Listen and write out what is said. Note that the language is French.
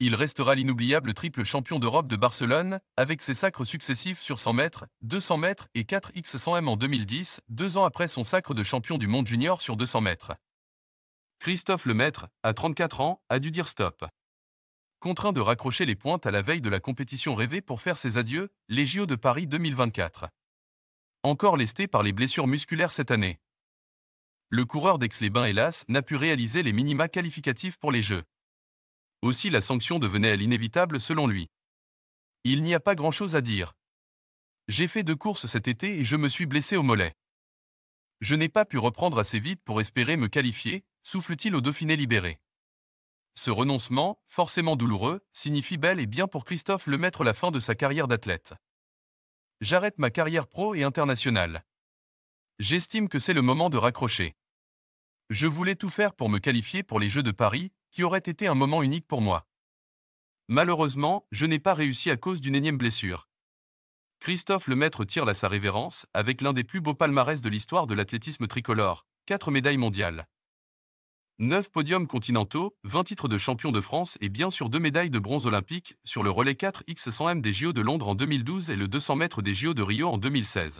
Il restera l'inoubliable triple champion d'Europe de Barcelone, avec ses sacres successifs sur 100 mètres, 200 mètres et 4x100m en 2010, deux ans après son sacre de champion du monde junior sur 200 mètres. Christophe Lemaître, à 34 ans, a dû dire stop. Contraint de raccrocher les pointes à la veille de la compétition rêvée pour faire ses adieux, les JO de Paris 2024. Encore lesté par les blessures musculaires cette année. Le coureur d'Aix-les-Bains, hélas, n'a pu réaliser les minima qualificatifs pour les Jeux. Aussi la sanction devenait-elle inévitable selon lui. Il n'y a pas grand-chose à dire. J'ai fait deux courses cet été et je me suis blessé au mollet. Je n'ai pas pu reprendre assez vite pour espérer me qualifier, souffle-t-il au Dauphiné libéré. Ce renoncement, forcément douloureux, signifie bel et bien pour Christophe le maître la fin de sa carrière d'athlète. J'arrête ma carrière pro et internationale. J'estime que c'est le moment de raccrocher. Je voulais tout faire pour me qualifier pour les Jeux de Paris, qui aurait été un moment unique pour moi. Malheureusement, je n'ai pas réussi à cause d'une énième blessure. Christophe Lemaître tire la sa révérence avec l'un des plus beaux palmarès de l'histoire de l'athlétisme tricolore, 4 médailles mondiales. 9 podiums continentaux, 20 titres de champion de France et bien sûr 2 médailles de bronze olympique sur le relais 4 X100M des JO de Londres en 2012 et le 200 mètres des JO de Rio en 2016.